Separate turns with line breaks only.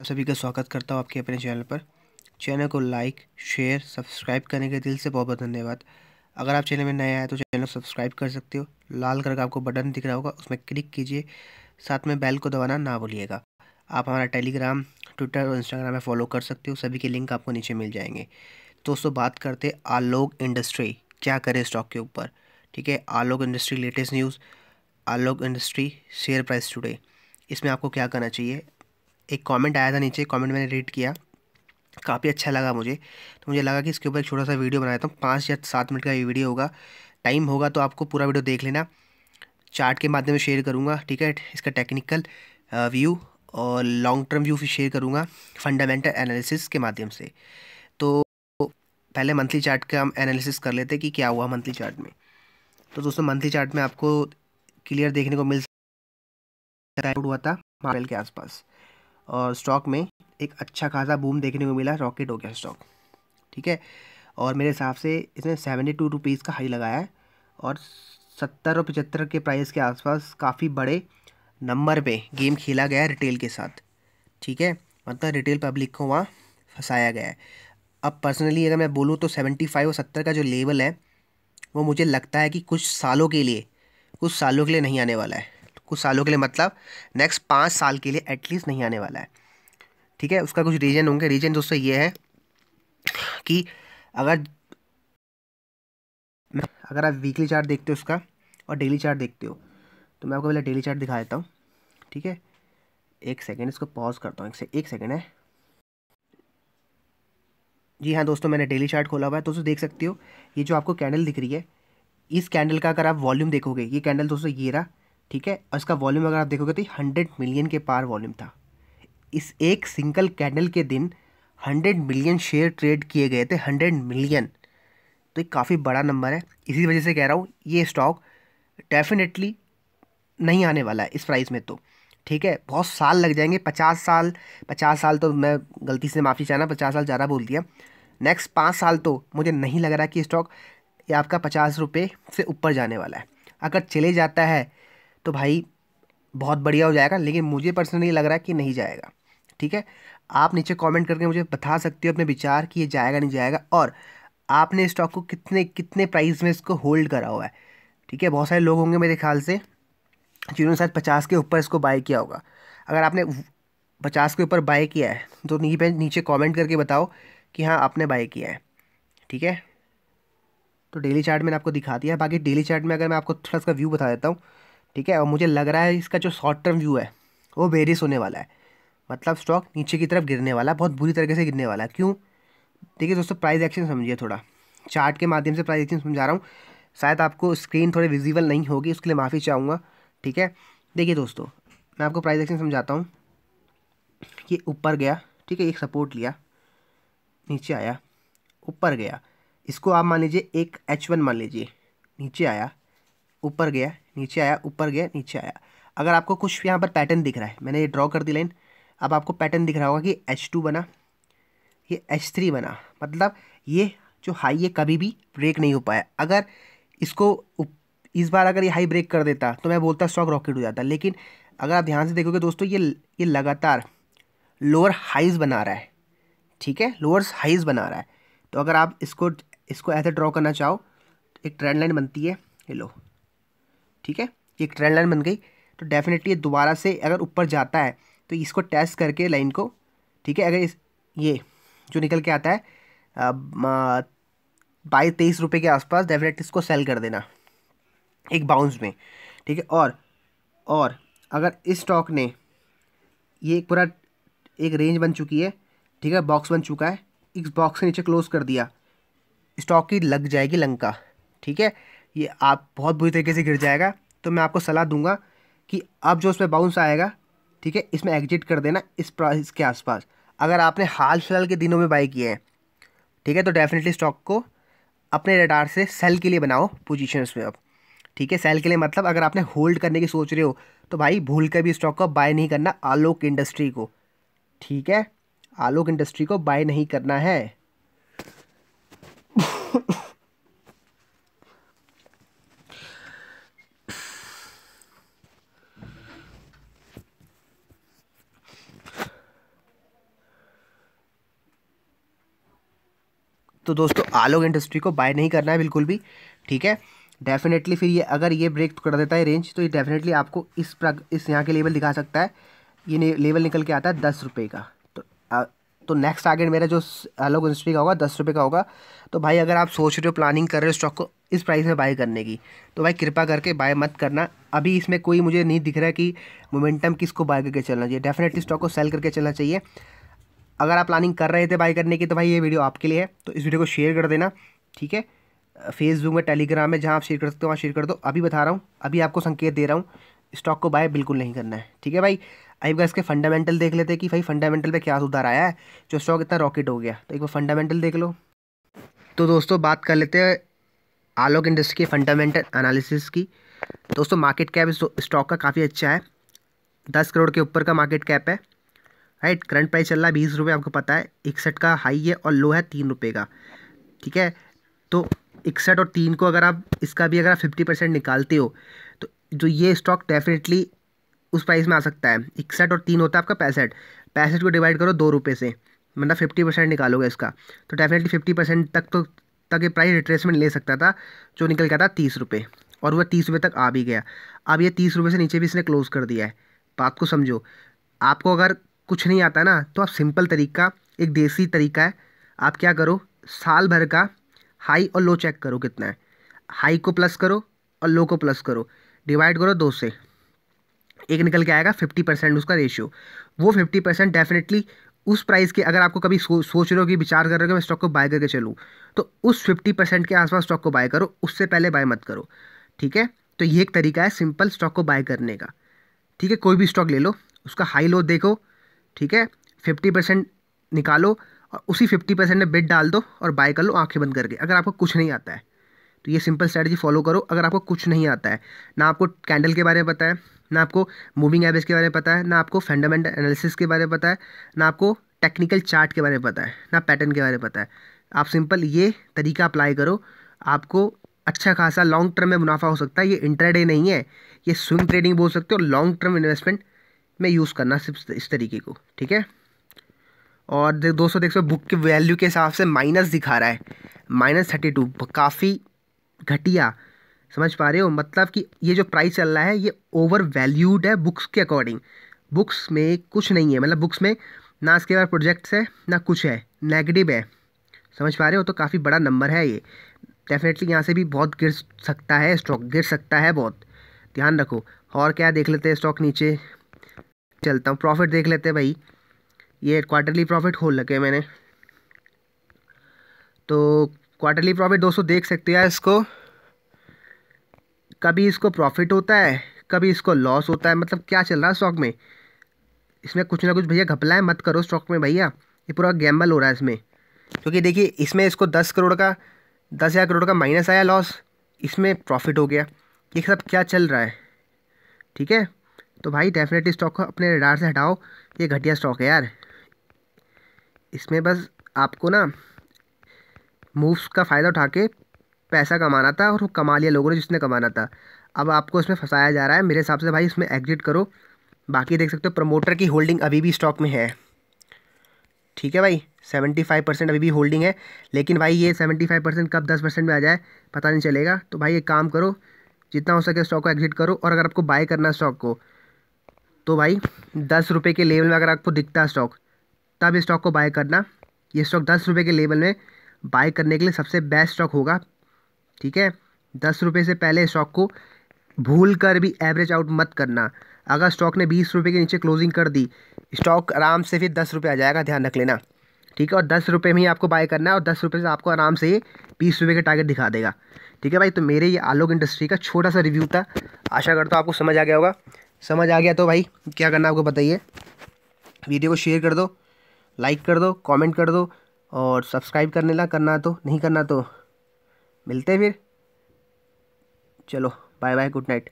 आप सभी का स्वागत करता हूँ आपके अपने चैनल पर चैनल को लाइक शेयर सब्सक्राइब करने के दिल से बहुत बहुत धन्यवाद अगर आप चैनल में नए आए तो चैनल को सब्सक्राइब कर सकते हो लाल कलर का आपको बटन दिख रहा होगा उसमें क्लिक कीजिए साथ में बेल को दबाना ना भूलिएगा आप हमारा टेलीग्राम ट्विटर और इंस्टाग्राम में फॉलो कर सकते हो सभी के लिंक आपको नीचे मिल जाएंगे दोस्तों बात करते आलोक इंडस्ट्री क्या करे स्टॉक के ऊपर ठीक है Alok industry latest news Alok industry share price today इसमें आपको क्या करना चाहिए एक कमेंट आया था नीचे कमेंट मैंने रीड किया काफ़ी अच्छा लगा मुझे तो मुझे लगा कि इसके ऊपर एक छोटा सा वीडियो बनाया था पाँच या सात मिनट का ये वीडियो होगा टाइम होगा तो आपको पूरा वीडियो देख लेना चार्ट के माध्यम से शेयर करूँगा ठीक है इसका टेक्निकल व्यू uh, और लॉन्ग टर्म व्यू भी शेयर करूँगा फंडामेंटल एनालिसिस के माध्यम से तो पहले मंथली चार्ट का हम एनालिसिस कर लेते कि क्या हुआ मंथली चार्ट में तो दोस्तों मंथली चार्ट में आपको क्लियर देखने को मिल सकता हुआ था मार्बल के आसपास और स्टॉक में एक अच्छा खासा बूम देखने को मिला रॉकेट हो गया स्टॉक ठीक है और मेरे हिसाब से इसने सेवेंटी टू रुपीज़ का हाई लगाया है और सत्तर और पचहत्तर के प्राइस के आसपास काफ़ी बड़े नंबर पे गेम खेला गया है रिटेल के साथ ठीक है मतलब रिटेल पब्लिक को वहाँ फंसाया गया है अब पर्सनली अगर मैं बोलूँ तो सेवेंटी फाइव और सत्तर का जो लेवल है वो मुझे लगता है कि कुछ सालों के लिए कुछ सालों के लिए नहीं आने वाला है कुछ सालों के लिए मतलब नेक्स्ट पाँच साल के लिए एटलीस्ट नहीं आने वाला है ठीक है उसका कुछ रीजन होंगे रीजन दोस्तों ये है कि अगर अगर आप वीकली चार्ट देखते हो उसका और डेली चार्ट देखते हो तो मैं आपको पहले डेली चार्ट दिखा देता हूँ ठीक है एक सेकेंड इसको पॉज करता हूँ एक, से, एक सेकेंड है जी हाँ दोस्तों मैंने डेली चार्ट खोला हुआ है दोस्तों देख सकते हो ये जो आपको कैंडल दिख रही है इस कैंडल का अगर आप वॉल्यूम देखोगे ये कैंडल दोस्तों ये रहा ठीक है और इसका वॉल्यूम अगर आप देखोगे तो हंड्रेड मिलियन के पार वॉल्यूम था इस एक सिंगल कैंडल के दिन हंड्रेड मिलियन शेयर ट्रेड किए गए थे हंड्रेड मिलियन तो एक काफ़ी बड़ा नंबर है इसी वजह से कह रहा हूँ ये स्टॉक डेफिनेटली नहीं आने वाला है इस प्राइस में तो ठीक है बहुत साल लग जाएंगे पचास साल पचास साल तो मैं गलती से माफ़ी चाहना पचास साल ज़्यादा बोल दिया नेक्स्ट पाँच साल तो मुझे नहीं लग रहा कि स्टॉक ये आपका पचास रुपये से ऊपर जाने वाला है अगर चले जाता है तो भाई बहुत बढ़िया हो जाएगा लेकिन मुझे पर्सनली लग रहा है कि नहीं जाएगा ठीक है आप नीचे कमेंट करके मुझे बता सकते हो अपने विचार कि ये जाएगा नहीं जाएगा और आपने स्टॉक को कितने कितने प्राइस में इसको होल्ड करा हुआ है ठीक है बहुत सारे लोग होंगे मेरे ख्याल से जिन्होंने शायद पचास के ऊपर इसको बाय किया होगा अगर आपने पचास के ऊपर बाय किया है तो नीचे नीचे कॉमेंट करके बताओ कि हाँ आपने बाय किया है ठीक है तो डेली चार्ट मैंने आपको दिखा दिया बाकी डेली चार्ट में अगर मैं आपको थोड़ा इसका व्यू बता देता हूँ ठीक है और मुझे लग रहा है इसका जो शॉर्ट टर्म व्यू है वो बेरिस होने वाला है मतलब स्टॉक नीचे की तरफ गिरने वाला बहुत बुरी तरीके से गिरने वाला है क्यों देखिए दोस्तों प्राइस एक्शन समझिए थोड़ा चार्ट के माध्यम से प्राइस एक्शन समझा रहा हूँ शायद आपको स्क्रीन थोड़ी विजिबल नहीं होगी उसके लिए माफ़ी चाहूँगा ठीक है देखिए दोस्तों मैं आपको प्राइस एक्शन समझाता हूँ कि ऊपर गया ठीक है एक सपोर्ट लिया नीचे आया ऊपर गया इसको आप मान लीजिए एक एच वन मान लीजिए नीचे आया ऊपर गया नीचे आया ऊपर गया नीचे आया अगर आपको कुछ यहाँ पर पैटर्न दिख रहा है मैंने ये ड्रॉ कर दी लाइन अब आपको पैटर्न दिख रहा होगा कि एच टू बना ये एच थ्री बना मतलब ये जो हाई ये कभी भी ब्रेक नहीं हो पाया अगर इसको इस बार अगर ये हाई ब्रेक कर देता तो मैं बोलता स्टॉक रॉकेट हो जाता लेकिन अगर आप ध्यान से देखोगे दोस्तों ये ये लगातार लोअर हाइज बना रहा है ठीक है लोअर हाइज बना रहा है तो अगर आप इसको इसको ऐसे ड्रॉ करना चाहो एक ट्रेंड लाइन बनती है ये लो ठीक है ये एक ट्रेंड लाइन बन गई तो डेफिनेटली ये दोबारा से अगर ऊपर जाता है तो इसको टेस्ट करके लाइन को ठीक है अगर इस ये जो निकल के आता है बाईस तेईस रुपये के आसपास डेफिनेटली इसको सेल कर देना एक बाउंस में ठीक है और और अगर इस स्टॉक ने ये पूरा एक रेंज बन चुकी है ठीक है बॉक्स बन चुका है इस बॉक्स के नीचे क्लोज कर दिया स्टॉक की लग जाएगी लंका ठीक है ये आप बहुत बुरी तरीके से गिर जाएगा तो मैं आपको सलाह दूंगा कि अब जो उसमें बाउंस आएगा ठीक है इसमें एग्जिट कर देना इस प्राइस के आसपास अगर आपने हाल फिलहाल के दिनों में बाई किए हैं ठीक है तो डेफिनेटली स्टॉक को अपने रेडार से सेल के लिए बनाओ पोजिशन में अब ठीक है सेल के लिए मतलब अगर आपने होल्ड करने की सोच रहे हो तो भाई भूल कर भी स्टॉक को बाय नहीं करना आलोक इंडस्ट्री को ठीक है आलोक इंडस्ट्री को बाय नहीं करना है तो दोस्तों आलोक इंडस्ट्री को बाय नहीं करना है बिल्कुल भी ठीक है डेफिनेटली फिर ये अगर ये ब्रेक कर देता है रेंज तो ये डेफिनेटली आपको इस प्र इस यहाँ के लेवल दिखा सकता है ये लेवल निकल के आता है दस रुपये का तो आ, तो नेक्स्ट टारगेट मेरा जो आलोक इंडस्ट्री का होगा दस रुपये का होगा तो भाई अगर आप सोच रहे हो प्लानिंग कर रहे हो स्टॉक को इस प्राइस में बाय करने की तो भाई कृपा करके बाय मत करना अभी इसमें कोई मुझे नहीं दिख रहा है कि मोमेंटम किसको बाय करके चलना चाहिए डेफिनेटली स्टॉक को सेल करके चलना चाहिए अगर आप प्लानिंग कर रहे थे बाई करने की तो भाई ये वीडियो आपके लिए है तो इस वीडियो को शेयर कर देना ठीक है फेसबुक में टेलीग्राम में जहाँ आप शेयर कर सकते हो वहाँ शेयर कर दो अभी बता रहा हूँ अभी आपको संकेत दे रहा हूँ स्टॉक को बाय बिल्कुल नहीं करना है ठीक है भाई अब का इसके फंडामेंटल देख लेते हैं कि भाई फंडामेंटल पे क्या सुधार आया है जो स्टॉक इतना रॉकेट हो गया तो एक बार फंडामेंटल देख लो तो दोस्तों बात कर लेते हैं आलोक इंडस्ट्री के फंडामेंटल एनालिसिस की दोस्तों मार्केट कैप स्टॉक का काफ़ी अच्छा है दस करोड़ के ऊपर का मार्केट कैप है राइट करंट प्राइस चल रहा है बीस रुपये आपको पता है इकसठ का हाई है और लो है तीन रुपये का ठीक है तो इकसठ और तीन को अगर आप इसका भी अगर आप फिफ्टी परसेंट निकालते हो तो जो ये स्टॉक डेफिनेटली उस प्राइस में आ सकता है इकसठ और तीन होता है आपका पैंसठ पैंसठ को डिवाइड करो दो रुपये से मतलब फिफ्टी परसेंट निकालोगे इसका तो डेफिनेटली फिफ्टी परसेंट तक तो तक ये प्राइस रिट्रेसमेंट ले सकता था जो निकल गया था तीस रुपये और वह तीस रुपये तक आ भी गया अब ये तीस रुपये से नीचे भी इसने क्लोज़ कर दिया है बात को समझो आपको अगर कुछ नहीं आता ना तो आप सिंपल तरीका एक देसी तरीका है आप क्या करो साल भर का हाई और लो चेक करो कितना है हाई को प्लस करो और लो को प्लस करो डिवाइड करो दो से एक निकल के आएगा फिफ्टी परसेंट उसका रेशियो वो फिफ्टी परसेंट डेफिनेटली उस प्राइस के अगर आपको कभी सो, सोच रहे हो कि विचार कर रहे हो कि मैं स्टॉक को बाय करके चलूँ तो उस फिफ्टी परसेंट के आसपास स्टॉक को बाय करो उससे पहले बाय मत करो ठीक है तो ये एक तरीका है सिंपल स्टॉक को बाय करने का ठीक है कोई भी स्टॉक ले लो उसका हाई लो देखो ठीक है फिफ्टी परसेंट निकालो और उसी फिफ्टी परसेंट में बिड डाल दो और बाय कर लो आंखें बंद करके अगर आपको कुछ नहीं आता है तो ये सिंपल स्ट्रैटेजी फॉलो करो अगर आपको कुछ नहीं आता है ना आपको कैंडल के बारे में पता है ना आपको मूविंग एवरेज के बारे में पता है ना आपको फंडामेंटल एनालिसिस के बारे में पता है ना आपको टेक्निकल चार्ट के बारे में पता है ना पैटर्न के बारे में पता है आप सिंपल ये तरीका अप्लाई करो आपको अच्छा खासा लॉन्ग टर्म में मुनाफा हो सकता है ये इंटरडे नहीं है ये स्विंग ट्रेडिंग बोल सकते हो लॉन्ग टर्म इन्वेस्टमेंट में यूज़ करना सिर्फ इस तरीके को ठीक है और दोस्तों देख सो बुक के वैल्यू के हिसाब से माइनस दिखा रहा है माइनस थर्टी टू काफ़ी घटिया समझ पा रहे हो मतलब कि ये जो प्राइस चल रहा है ये ओवर वैल्यूड है बुक्स के अकॉर्डिंग बुक्स में कुछ नहीं है मतलब बुक्स में ना इसके बाद प्रोजेक्ट्स है ना कुछ है नेगेटिव है समझ पा रहे हो तो काफ़ी बड़ा नंबर है ये डेफिनेटली यहाँ से भी बहुत गिर सकता है स्टॉक गिर सकता है बहुत ध्यान रखो और क्या देख लेते हैं स्टॉक नीचे चलता हूँ प्रॉफिट देख लेते हैं भाई ये क्वार्टरली प्रॉफिट खोल रखे मैंने तो क्वार्टरली प्रॉफिट दोस्तों देख सकते हैं इसको कभी इसको प्रॉफिट होता है कभी इसको लॉस होता है मतलब क्या चल रहा है स्टॉक में इसमें कुछ ना कुछ भैया घपलाएं मत करो स्टॉक में भैया ये पूरा गैम्बल हो रहा है इसमें क्योंकि देखिए इसमें इसको दस करोड़ का दस हज़ार करोड़ का माइनस आया लॉस इसमें प्रॉफिट हो गया ये सब क्या चल रहा है ठीक है तो भाई डेफिनेटली स्टॉक को अपने रडार से हटाओ ये घटिया स्टॉक है यार इसमें बस आपको ना मूव्स का फ़ायदा उठा के पैसा कमाना था और वो कमा लिया लोगों ने जिसने कमाना था अब आपको इसमें फंसाया जा रहा है मेरे हिसाब से भाई इसमें एग्जिट करो बाकी देख सकते हो प्रमोटर की होल्डिंग अभी भी स्टॉक में है ठीक है भाई सेवेंटी फाइव परसेंट अभी भी होल्डिंग है लेकिन भाई ये सेवेंटी फाइव परसेंट कब दस परसेंट में आ जाए पता नहीं चलेगा तो भाई एक काम करो जितना हो सके स्टॉक को एग्जिट करो और अगर आपको बाय करना है स्टॉक को तो भाई दस रुपये के लेवल में अगर आपको दिखता है स्टॉक तब इस स्टॉक को बाय करना ये स्टॉक दस रुपये के लेवल में बाय करने के लिए सबसे बेस्ट स्टॉक होगा ठीक है दस रुपये से पहले स्टॉक को भूल कर भी एवरेज आउट मत करना अगर स्टॉक ने बीस रुपये के नीचे क्लोजिंग कर दी स्टॉक आराम से फिर दस रुपये आ जाएगा ध्यान रख लेना ठीक है और दस रुपये में ही आपको बाय करना है और दस रुपये से आपको आराम से बीस रुपये का टारगेट दिखा देगा ठीक है भाई तो मेरे ये आलोक इंडस्ट्री का छोटा सा रिव्यू था आशा करता हूँ आपको समझ आ गया होगा समझ आ गया तो भाई क्या करना आपको बताइए वीडियो को शेयर कर दो लाइक कर दो कमेंट कर दो और सब्सक्राइब करने ला करना तो नहीं करना तो मिलते फिर चलो बाय बाय गुड नाइट